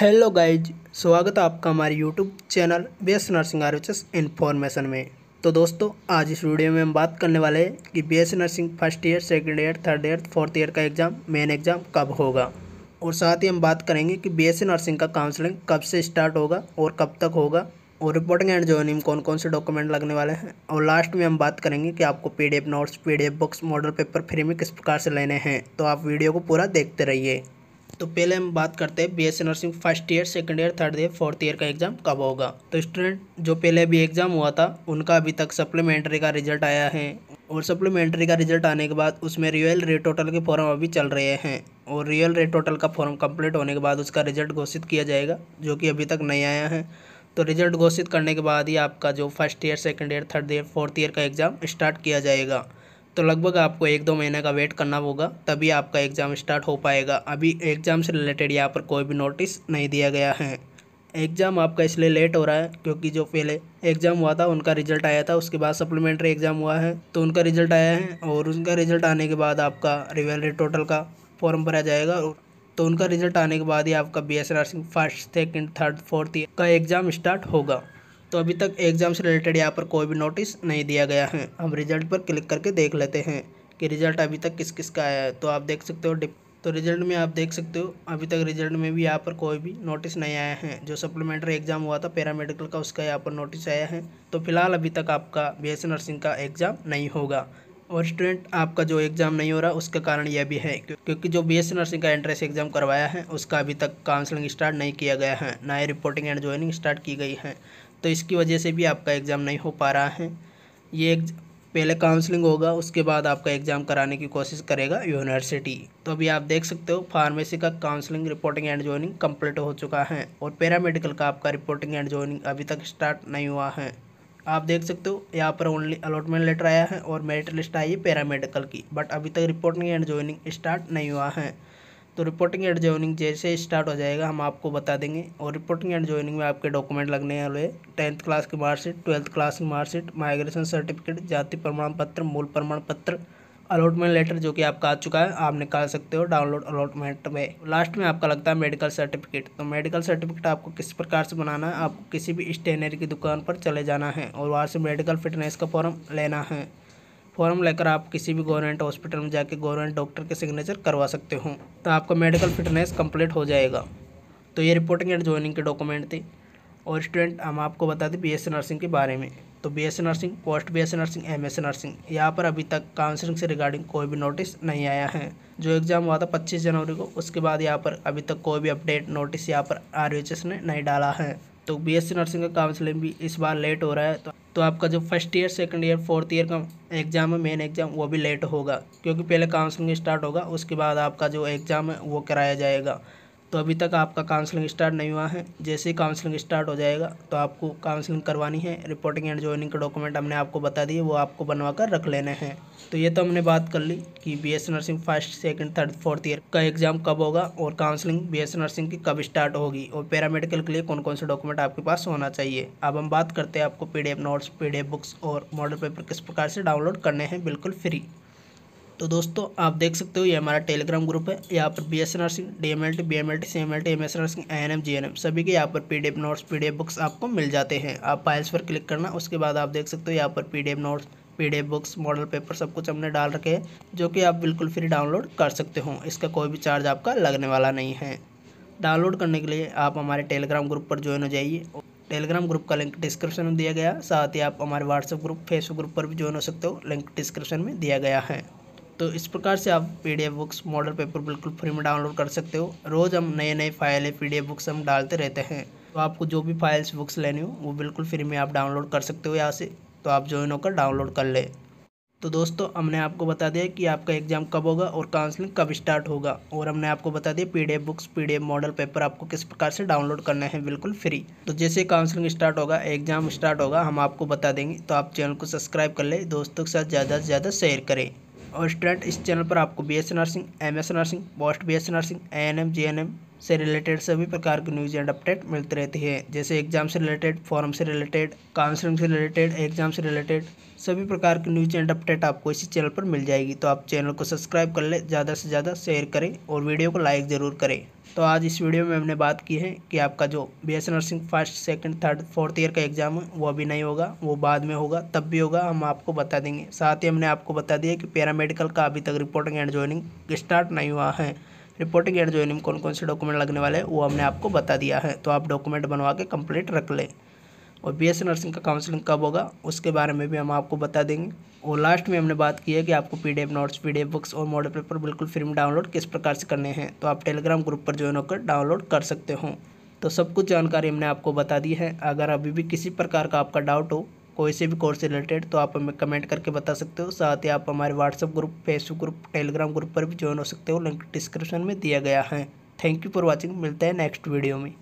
hello guys स्वागत है आपका हमारे YouTube channel base nursing R information में तो दोस्तों आज इस वीडियो में हम बात करने वाले हैं कि BSc nursing first year second year third year fourth year का एग्ज़ाम मेन एग्ज़ाम कब होगा और साथ ही हम बात करेंगे कि बीएससी नर्सिंग का काउंसलिंग कब से स्टार्ट होगा और कब तक होगा और रिपोर्टिंग एंड जॉइनिंग में कौन कौन से डॉक्यूमेंट लगने वाले हैं और लास्ट में हम बात करेंगे कि आपको P notes P books model paper free में किस प्रकार से लेने हैं तो आप वीडियो को पूरा देखते रहिए तो पहले हम बात करते हैं BSc nursing first year second year third year fourth year का एग्ज़ाम कब होगा तो स्टूडेंट जो पहले भी एग्ज़ाम हुआ था उनका अभी तक सप्लीमेंट्री का रिजल्ट आया है और सप्लीमेंट्री का रिजल्ट आने के बाद उसमें रियल रेट टोटल के फॉर्म अभी चल रहे हैं और रियल रेट टोटल का फॉर्म कंप्लीट होने के बाद उसका रिजल्ट घोषित किया जाएगा जो कि अभी तक नहीं आया है तो रिजल्ट घोषित करने के बाद ही आपका जो first year second year third year fourth year का एग्ज़ाम स्टार्ट किया जाएगा तो लगभग आपको एक दो महीने का वेट करना होगा तभी आपका एग्ज़ाम स्टार्ट हो पाएगा अभी एग्ज़ाम से रिलेटेड यहाँ पर कोई भी नोटिस नहीं दिया गया है एग्ज़ाम आपका इसलिए लेट हो रहा है क्योंकि जो पहले एग्ज़ाम हुआ था उनका रिजल्ट आया था उसके बाद सप्लीमेंट्री एग्ज़ाम हुआ है तो उनका रिजल्ट आया है और उनका रिजल्ट आने के बाद आपका रिवेलरी टोटल का फॉर्म भरा जाएगा तो उनका रिजल्ट आने के बाद ही आपका बी एस सिंह first second third fourth year का एग्ज़ाम स्टार्ट होगा तो अभी तक एग्ज़ाम से रिलेटेड यहाँ पर कोई भी नोटिस नहीं दिया गया है हम रिजल्ट पर क्लिक करके देख लेते हैं कि रिजल्ट अभी तक किस किस का आया है तो आप देख सकते हो तो रिजल्ट में आप देख सकते हो अभी तक रिजल्ट में भी यहाँ पर कोई भी नोटिस नहीं आया है जो सप्लीमेंट्री एग्ज़ाम हुआ था पैरामेडिकल का उसका यहाँ पर नोटिस आया है तो फिलहाल अभी तक आपका बी नर्सिंग का एग्ज़ाम नहीं होगा और स्टूडेंट आपका जो एग्ज़ाम नहीं हो रहा उसका कारण यह भी है क्योंकि जो बी नर्सिंग का एंट्रेंस एग्ज़ाम करवाया है उसका अभी तक काउंसलिंग स्टार्ट नहीं किया गया है ना ही रिपोर्टिंग एंड ज्वाइनिंग स्टार्ट की गई है तो इसकी वजह से भी आपका एग्ज़ाम नहीं हो पा रहा है ये एक पहले काउंसलिंग होगा उसके बाद आपका एग्ज़ाम कराने की कोशिश करेगा यूनिवर्सिटी तो अभी आप देख सकते हो फार्मेसी का counselling reporting and joining complete हो चुका है और पैरामेडिकल का आपका रिपोर्टिंग एंड ज्वाइनिंग अभी तक स्टार्ट नहीं हुआ है आप देख सकते हो यहाँ पर ओनली अलॉटमेंट लेटर आया है और मेरिट लिस्ट आई है पैरामेडिकल की बट अभी तक रिपोर्टिंग एंड ज्वाइनिंग स्टार्ट नहीं हुआ है तो रिपोर्टिंग एंड ज्वाइनिंग जैसे स्टार्ट हो जाएगा हम आपको बता देंगे और रिपोर्टिंग एंड ज्वाइनिंग में आपके डॉक्यूमेंट लगने वाले टेंथ क्लास की मार्कशीट ट्वेल्थ क्लास की मार्कशीट माइग्रेशन सर्टिफिकेट जाति प्रमाण पत्र मूल प्रमाण पत्र अलॉटमेंट लेटर जो कि आपका आ चुका है आप निकाल सकते हो डाउनलोड अलॉटमेंट में लास्ट में आपका लगता है मेडिकल सर्टिफिकेट तो मेडिकल सर्टिफिकेट आपको किस प्रकार से बनाना है आपको किसी भी स्टेनरी की दुकान पर चले जाना है और वहाँ से मेडिकल फिटनेस का फॉर्म लेना है फॉर्म लेकर आप किसी भी गवर्नमेंट हॉस्पिटल में जाके गवर्नमेंट डॉक्टर के सिग्नेचर करवा सकते हो तो आपका मेडिकल फिटनेस कंप्लीट हो जाएगा तो ये रिपोर्टिंग एंड ज्वाइनिंग के डॉक्यूमेंट थे और स्टूडेंट हम आपको बताते बी एस नर्सिंग के बारे में तो B S nursing post B S nursing M S nursing यहाँ पर अभी तक काउंसिलिंग से रिगार्डिंग कोई भी नोटिस नहीं आया है जो एग्ज़ाम हुआ था पच्चीस जनवरी को उसके बाद यहाँ पर अभी तक कोई भी अपडेट नोटिस यहाँ पर आर ने नहीं डाला है तो बीएससी नर्सिंग का काउंसलिंग भी इस बार लेट हो रहा है तो तो आपका जो first year second year fourth year का एग्ज़ाम है मेन एग्ज़ाम वो भी लेट होगा क्योंकि पहले काउंसलिंग स्टार्ट होगा उसके बाद आपका जो एग्ज़ाम है वो कराया जाएगा तो अभी तक आपका काउंसलिंग स्टार्ट नहीं हुआ है जैसे ही काउंसलिंग स्टार्ट हो जाएगा तो आपको काउंसलिंग करवानी है रिपोर्टिंग एंड ज्वाइनिंग के डॉक्यूमेंट हमने आपको बता दिए वो आपको बनवा कर रख लेने हैं तो ये तो हमने बात कर ली कि B S nursing first second third fourth year का एग्जाम कब होगा और काउंसलिंग बी एस नर्सिंग की कब स्टार्ट होगी और पैरामेडिकल के लिए कौन कौन से डॉक्यूमेंट आपके पास होना चाहिए अब हम बात करते हैं आपको P D F notes P D F books और मॉडल पेपर किस प्रकार से डाउनलोड करने हैं बिल्कुल फ्री तो दोस्तों आप देख सकते हो ये हमारा टेलीग्राम ग्रुप है यहाँ पर B S N R Singh D M L T B M L T C M L T M S N R Singh N M G N M सभी के यहाँ पर P D F notes P D F books आपको मिल जाते हैं आप files पर क्लिक करना उसके बाद आप देख सकते हो यहाँ पर P D F notes P D F books model paper सब कुछ हमने डाल रखे हैं जो कि आप बिल्कुल फ्री डाउनलोड कर सकते हो इसका कोई भी चार्ज आपका लगने वाला नहीं है डाउनलोड करने के लिए आप हमारे टेलीग्राम ग्रुप पर ज्वाइन हो जाइए टेलीग्राम ग्रुप का लिंक डिस्क्रिप्शन में दिया गया साथ ही आप हमारे व्हाट्सएप ग्रुप फेसबुक ग्रुप पर भी ज्वाइन हो सकते हो लिंक डिस्क्रिप्शन में दिया गया है तो इस प्रकार से आप पी बुक्स मॉडल पेपर बिल्कुल फ्री में डाउनलोड कर सकते हो रोज़ हम नए नए फाइलें पी बुक्स हम डालते रहते हैं तो आपको जो भी फाइल्स बुक्स लेनी हो वो बिल्कुल फ्री में आप डाउनलोड कर सकते हो यहाँ से तो आप ज्वाइन होकर डाउनलोड कर ले तो दोस्तों हमने आपको बता दिया कि आपका एग्ज़ाम कब होगा और काउंसलिंग कब स्टार्ट होगा और हमने आपको बता दिया PDF books PDF model paper आपको किस प्रकार से डाउनलोड करने हैं बिल्कुल फ्री तो जैसे काउंसलिंग स्टार्ट होगा एग्ज़ाम स्टार्ट होगा हम आपको बता देंगे तो आप चैनल को सब्सक्राइब कर ले दोस्तों के साथ ज़्यादा से ज़्यादा शेयर करें और स्टूडेंट इस चैनल पर आपको B S nursing M S nursing post B S nursing A N M J N M से रिलेटेड सभी प्रकार की न्यूज़ एंड अपडेट मिलती रहती है जैसे एग्जाम से रिलेटेड फॉर्म से रिलेटेड काउंसलिंग से रिलेटेड एग्जाम से रिलेटेड सभी प्रकार की न्यूज़ एंड अपडेट आपको इसी चैनल पर मिल जाएगी तो आप चैनल को सब्सक्राइब कर लें ज़्यादा से ज़्यादा शेयर करें और वीडियो को लाइक ज़रूर करें तो आज इस वीडियो में हमने बात की है कि आपका जो B S nursing first second third fourth year का एग्ज़ाम है वो अभी नहीं होगा वो बाद में होगा तब भी होगा हम आपको बता देंगे साथ ही हमने आपको बता दिया कि पैरामेडिकल का अभी तक रिपोर्टिंग एंड ज्वाइनिंग स्टार्ट नहीं हुआ है रिपोर्टिंग एड ज्वाइनिंग कौन कौन से डॉक्यूमेंट लगने वाले हैं वो हमने आपको बता दिया है तो आप डॉक्यूमेंट बनवा के कंप्लीट रख लें और बी नर्सिंग का काउंसलिंग कब होगा उसके बारे में भी हम आपको बता देंगे और लास्ट में हमने बात की है कि आपको पी नोट्स पी बुक्स और मॉडल पेपर बिल्कुल फ्री में डाउनलोड किस प्रकार से करने हैं तो आप टेलीग्राम ग्रुप पर ज्वाइन होकर डाउनलोड कर सकते हो तो सब कुछ जानकारी हमने आपको बता दी है अगर अभी भी किसी प्रकार का आपका डाउट हो कोई से भी कोर्स से रिलेटेड तो आप हमें कमेंट करके बता सकते हो साथ ही आप हमारे WhatsApp group Facebook group Telegram group पर भी ज्वाइन हो सकते हो लिंक डिस्क्रिप्शन में दिया गया है थैंक यू फॉर वॉचिंग मिलते हैं नेक्स्ट वीडियो में